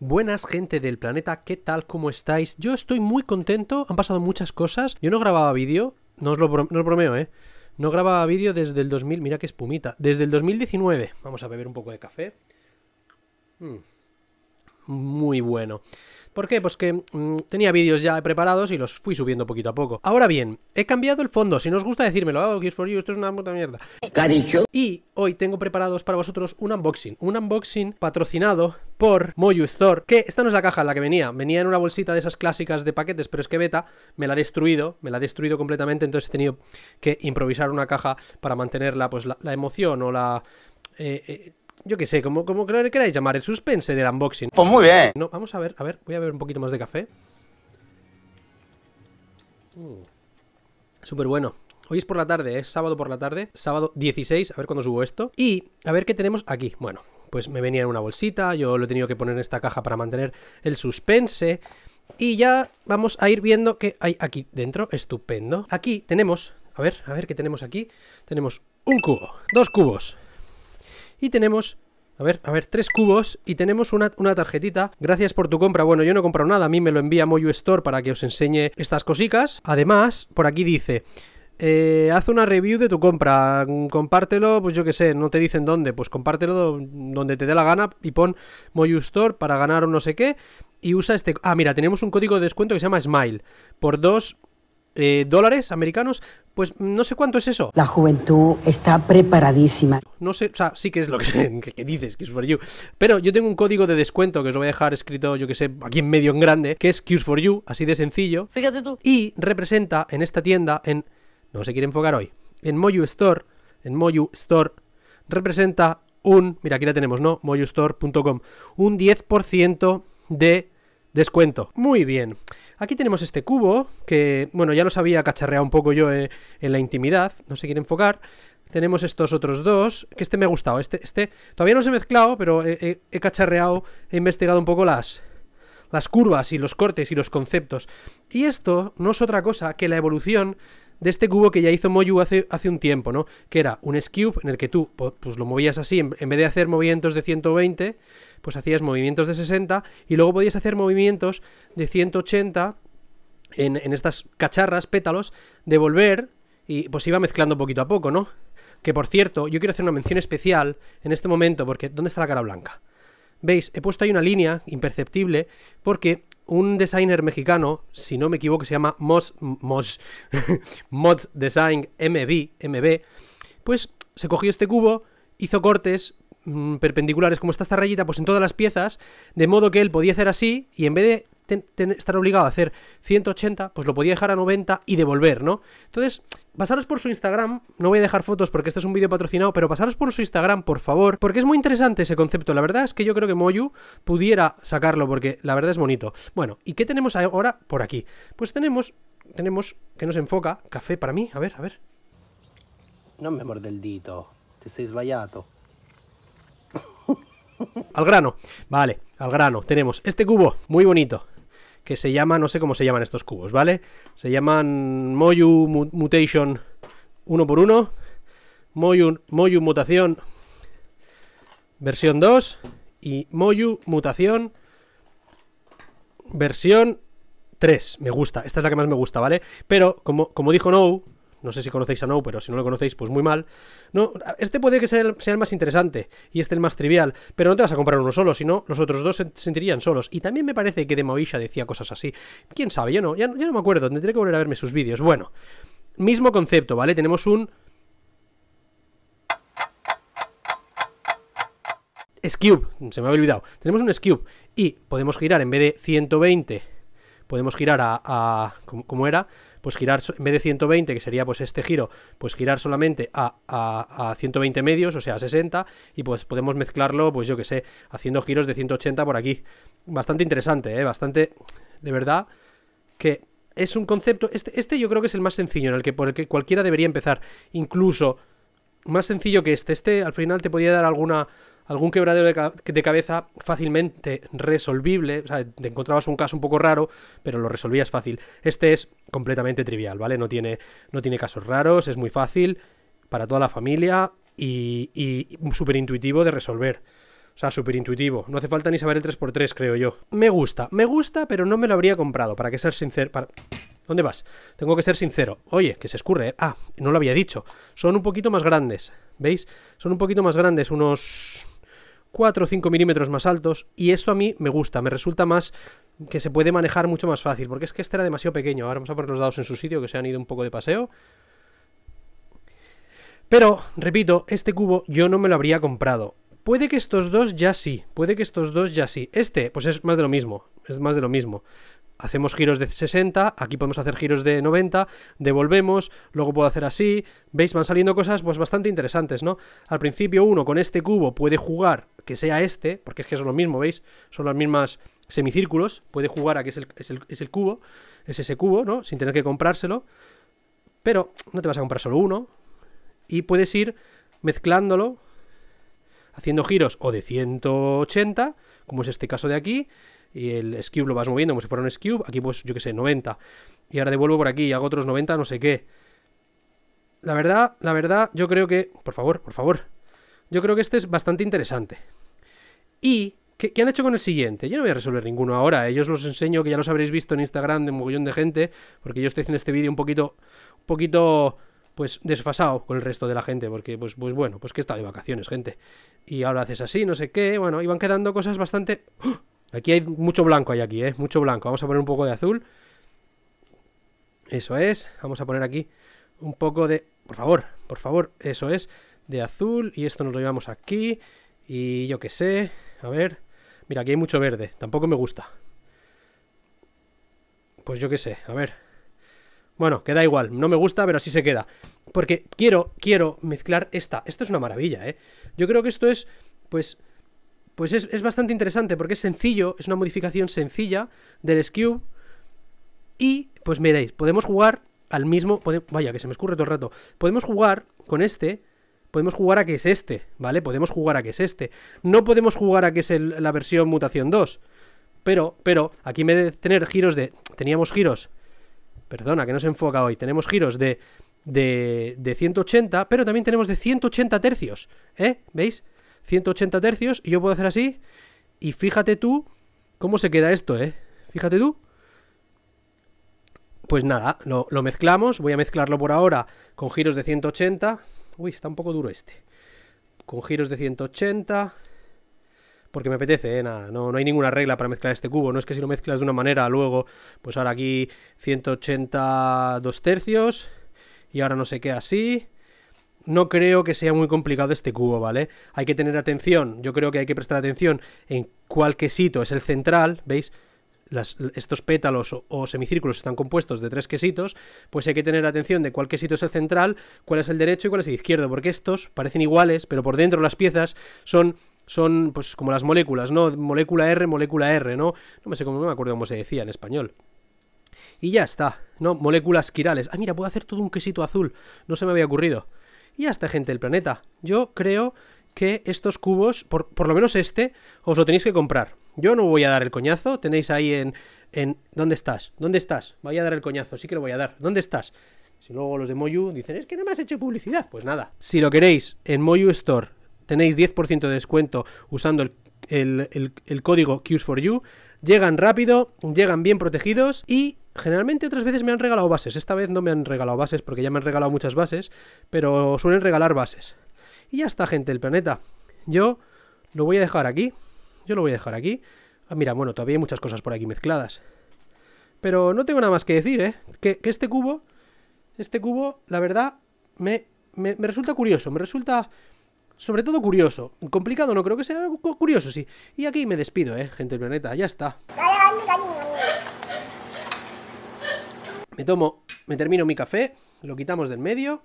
Buenas gente del planeta, ¿qué tal? ¿Cómo estáis? Yo estoy muy contento, han pasado muchas cosas. Yo no grababa vídeo, no os lo, no bromeo, ¿eh? No grababa vídeo desde el 2000, mira qué espumita, desde el 2019. Vamos a beber un poco de café. Mm. muy bueno. ¿Por qué? Pues que mm, tenía vídeos ya preparados y los fui subiendo poquito a poco. Ahora bien, he cambiado el fondo. Si no os gusta decírmelo, oh, for You, esto es una puta mierda. Y hoy tengo preparados para vosotros un unboxing. Un unboxing patrocinado por Moyu Store, que esta no es la caja en la que venía. Venía en una bolsita de esas clásicas de paquetes, pero es que Beta me la ha destruido, me la ha destruido completamente, entonces he tenido que improvisar una caja para mantenerla, pues la, emoción o la... eh, eh yo qué sé, como, como que queráis llamar, el suspense del unboxing. Pues muy bien. No, vamos a ver, a ver, voy a ver un poquito más de café. Mm. Súper bueno. Hoy es por la tarde, es ¿eh? sábado por la tarde, sábado 16, a ver cuándo subo esto. Y a ver qué tenemos aquí. Bueno, pues me venía en una bolsita, yo lo he tenido que poner en esta caja para mantener el suspense. Y ya vamos a ir viendo qué hay aquí dentro. Estupendo. Aquí tenemos, a ver, a ver qué tenemos aquí. Tenemos un cubo, dos cubos, y tenemos a ver, a ver, tres cubos y tenemos una, tarjetita. Gracias por tu compra. Bueno, yo no he comprado nada, a mí me lo envía Moyu Store para que os enseñe estas cositas. Además, por aquí dice... Eh, haz una review de tu compra, compártelo, pues yo qué sé, no te dicen dónde, pues compártelo donde te dé la gana y pon Moyu Store para ganar un no sé qué y usa este... Ah, mira, tenemos un código de descuento que se llama Smile. Por dos eh, dólares americanos pues no sé cuánto es eso. La juventud está preparadísima. No sé, o sea, sí que es lo que, dices, que es for you. Pero yo tengo un código de descuento que os lo voy a dejar escrito, yo que sé, aquí en medio en grande, que es Cures for You, así de sencillo. Fíjate tú. Y representa en esta tienda, en. No se quiere enfocar hoy. En Moyu Store, en Moyu Store, representa un. Mira, aquí la tenemos, ¿no? Moyustore.com. Un 10% de descuento. Muy bien, aquí tenemos este cubo, que bueno, ya lo había cacharreado un poco yo eh, en la intimidad, no se quiere enfocar. Tenemos estos otros dos, que este me ha gustado, este, este todavía no se he mezclado, pero he, cacharreado, he investigado un poco las, las curvas y los cortes y los conceptos. Y esto no es otra cosa que la evolución de este cubo que ya hizo Moyu hace, hace un tiempo, ¿no? Que era un skew en el que tú pues, lo movías así, en, vez de hacer movimientos de 120, pues hacías movimientos de 60 y luego podías hacer movimientos de 180 en, en estas cacharras, pétalos, devolver. y pues iba mezclando poquito a poco, ¿no? Que por cierto, yo quiero hacer una mención especial en este momento porque ¿dónde está la cara blanca? ¿Veis? He puesto ahí una línea imperceptible porque un designer mexicano, si no me equivoco, se llama Mos, Mos, Mods Design MB, MB, pues se cogió este cubo, hizo cortes mm, perpendiculares, como está esta rayita, pues en todas las piezas, de modo que él podía hacer así, y en vez de estar obligado a hacer 180, pues lo podía dejar a 90 y devolver, ¿no? Entonces, pasaros por su Instagram, no voy a dejar fotos porque este es un vídeo patrocinado, pero pasaros por su Instagram, por favor, porque es muy interesante ese concepto. La verdad es que yo creo que Moyu pudiera sacarlo porque la verdad es bonito. Bueno, ¿y qué tenemos ahora por aquí? Pues tenemos, tenemos que nos enfoca café para mí, a ver, a ver. No me mordel dito, te seis vallato al grano, vale, al grano. Tenemos este cubo, muy bonito, que se llama, no sé cómo se llaman estos cubos, ¿vale? Se llaman Moyu Mutation 1 por 1 Moyu, Moyu Mutación versión 2 y Moyu Mutación versión 3. Me gusta, esta es la que más me gusta, ¿vale? Pero como, como dijo No, no sé si conocéis a No, pero si no lo conocéis, pues muy mal. este puede que sea el, más interesante y este el más trivial, pero no te vas a comprar uno solo, sino los otros dos se sentirían solos. Y también me parece que de Moisha decía cosas así. ¿Quién sabe? Yo no, ya, no me acuerdo, tendré que volver a verme sus vídeos. Bueno, mismo concepto, ¿vale? Tenemos un... skew se me había olvidado. Tenemos un skew y podemos girar en vez de 120 podemos girar a, como, era, pues girar en vez de 120, que sería pues este giro, pues girar solamente a, a, 120 medios, o sea, a 60, y pues podemos mezclarlo, pues yo que sé, haciendo giros de 180 por aquí. Bastante interesante, ¿eh? bastante, de verdad, que es un concepto, este, este yo creo que es el más sencillo, en el que, por el que cualquiera debería empezar, incluso más sencillo que este, este al final te podía dar alguna algún quebradero de, cabeza fácilmente resolvible, o sea, te encontrabas un caso un poco raro, pero lo resolvías fácil. Este es completamente trivial, ¿vale? No tiene, no tiene casos raros, es muy fácil para toda la familia y, súper intuitivo de resolver. O sea, súper intuitivo. No hace falta ni saber el 3x3, creo yo. Me gusta, me gusta, pero no me lo habría comprado, para que ser sincero. ¿Dónde vas? Tengo que ser sincero. Oye, que se escurre. ¿eh? Ah, no lo había dicho. Son un poquito más grandes. ¿Veis? Son un poquito más grandes, unos 4 o 5 milímetros más altos y esto a mí me gusta, me resulta más que se puede manejar mucho más fácil, porque es que este era demasiado pequeño. Ahora vamos a poner los dados en su sitio, que se han ido un poco de paseo. Pero, repito, este cubo yo no me lo habría comprado. Puede que estos dos ya sí, puede que estos dos ya sí. Este, pues es más de lo mismo, es más de lo mismo hacemos giros de 60, aquí podemos hacer giros de 90, devolvemos, luego puedo hacer así, veis, van saliendo cosas pues bastante interesantes, ¿no? Al principio uno con este cubo puede jugar que sea este, porque es que son lo mismo, ¿veis? Son las mismas semicírculos, puede jugar a que es el, el, es el cubo, es ese cubo, ¿no? Sin tener que comprárselo, pero no te vas a comprar solo uno, y puedes ir mezclándolo, haciendo giros o de 180, como es este caso de aquí, y el skew lo vas moviendo como si fuera un skew, aquí pues yo que sé, 90. Y ahora devuelvo por aquí y hago otros 90, no sé qué. La verdad, la verdad, yo creo que... Por favor, por favor. Yo creo que este es bastante interesante. Y ¿Qué, han hecho con el siguiente? Yo no voy a resolver ninguno ahora. Ellos ¿eh? los enseño, que ya los habréis visto en Instagram de un mogollón de gente, porque yo estoy haciendo este vídeo un poquito, un poquito, pues, desfasado con el resto de la gente, porque, pues, pues bueno, pues que está de vacaciones, gente. Y ahora haces así, no sé qué, bueno, iban quedando cosas bastante... ¡oh! Aquí hay mucho blanco, hay aquí, ¿eh? Mucho blanco. Vamos a poner un poco de azul. Eso es. Vamos a poner aquí un poco de... Por favor, por favor, eso es. De azul. Y esto nos lo llevamos aquí. Y yo qué sé. A ver. Mira, aquí hay mucho verde. Tampoco me gusta. Pues yo qué sé. A ver. Bueno, queda igual. No me gusta, pero así se queda. Porque quiero, quiero mezclar esta. Esto es una maravilla, ¿eh? Yo creo que esto es, pues... Pues es, bastante interesante porque es sencillo, es una modificación sencilla del skew Y pues miréis, podemos jugar al mismo... vaya, que se me escurre todo el rato. Podemos jugar con este, podemos jugar a que es este, ¿vale? Podemos jugar a que es este. No podemos jugar a que es la versión mutación 2. Pero, pero, aquí me de tener giros de... Teníamos giros... Perdona, que no se enfoca hoy. Tenemos giros de de, de, 180, pero también tenemos de 180 tercios, ¿eh? ¿Veis? 180 tercios y yo puedo hacer así. Y fíjate tú cómo se queda esto, ¿eh? Fíjate tú. Pues nada, lo, mezclamos. Voy a mezclarlo por ahora con giros de 180. Uy, está un poco duro este. Con giros de 180 porque me apetece, ¿eh? Nada, no, no, hay ninguna regla para mezclar este cubo, no es que si lo mezclas de una manera, luego, pues ahora aquí 180 dos tercios, y ahora no sé qué así, no creo que sea muy complicado este cubo, ¿vale? Hay que tener atención, yo creo que hay que prestar atención en cuál quesito es el central, ¿veis? estos pétalos o, semicírculos están compuestos de tres quesitos, pues hay que tener atención de cuál quesito es el central, cuál es el derecho y cuál es el izquierdo, porque estos parecen iguales, pero por dentro las piezas son son pues como las moléculas, ¿no? Molécula R, molécula R, ¿no? No me sé cómo me acuerdo cómo se decía en español. Y ya está, ¿no? Moléculas quirales. Ah, mira, puedo hacer todo un quesito azul. No se me había ocurrido y hasta gente del planeta. Yo creo que estos cubos, por, lo menos este, os lo tenéis que comprar. Yo no voy a dar el coñazo, tenéis ahí en, en... ¿Dónde estás? ¿Dónde estás? Voy a dar el coñazo, sí que lo voy a dar. ¿Dónde estás? Si luego los de Moyu dicen, es que no me has hecho publicidad, pues nada. Si lo queréis, en Moyu Store tenéis 10% de descuento usando el, código Qs4U. Llegan rápido, llegan bien protegidos y Generalmente otras veces me han regalado bases. Esta vez no me han regalado bases porque ya me han regalado muchas bases, pero suelen regalar bases. Y ya está, gente, el planeta. Yo lo voy a dejar aquí. Yo lo voy a dejar aquí. Ah, mira, bueno, todavía hay muchas cosas por aquí mezcladas. Pero no tengo nada más que decir, ¿eh? Que, este cubo, este cubo, la verdad, me, me, me resulta curioso. Me resulta sobre todo curioso. Complicado no creo que sea, curioso sí. Y aquí me despido, eh, gente del planeta, ya está. Me tomo, me termino mi café, lo quitamos del medio.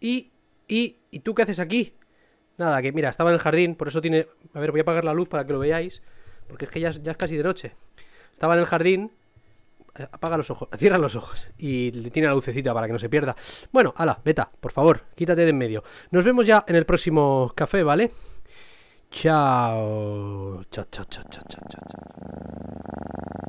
Y, y, ¿y tú qué haces aquí? Nada, que mira, estaba en el jardín, por eso tiene... A ver, voy a apagar la luz para que lo veáis, porque es que ya, es casi de noche. Estaba en el jardín, apaga los ojos, cierra los ojos y le tiene la lucecita para que no se pierda. Bueno, ala, beta, por favor, quítate de en medio. Nos vemos ya en el próximo café, ¿vale? Chao, chao, chao, chao, chao, chao.